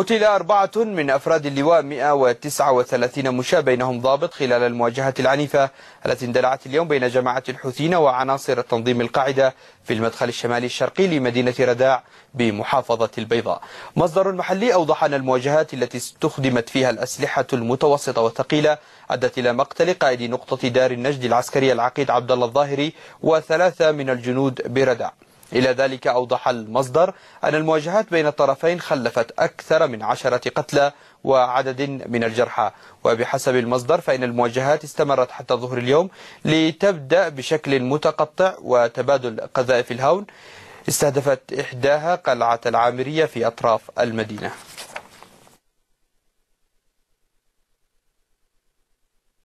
قتل أربعة من أفراد اللواء 139 مشاة بينهم ضابط خلال المواجهة العنيفة التي اندلعت اليوم بين جماعة الحوثيين وعناصر تنظيم القاعدة في المدخل الشمالي الشرقي لمدينة رداع بمحافظة البيضاء مصدر محلي أوضح أن المواجهات التي استخدمت فيها الأسلحة المتوسطة والثقيلة أدت إلى مقتل قائد نقطة دار النجد العسكري العقيد عبد الله الظاهري وثلاثة من الجنود برداع إلى ذلك أوضح المصدر أن المواجهات بين الطرفين خلفت أكثر من عشرة قتلى وعدد من الجرحى وبحسب المصدر فإن المواجهات استمرت حتى ظهر اليوم لتبدأ بشكل متقطع وتبادل قذائف الهون استهدفت إحداها قلعة العامرية في أطراف المدينة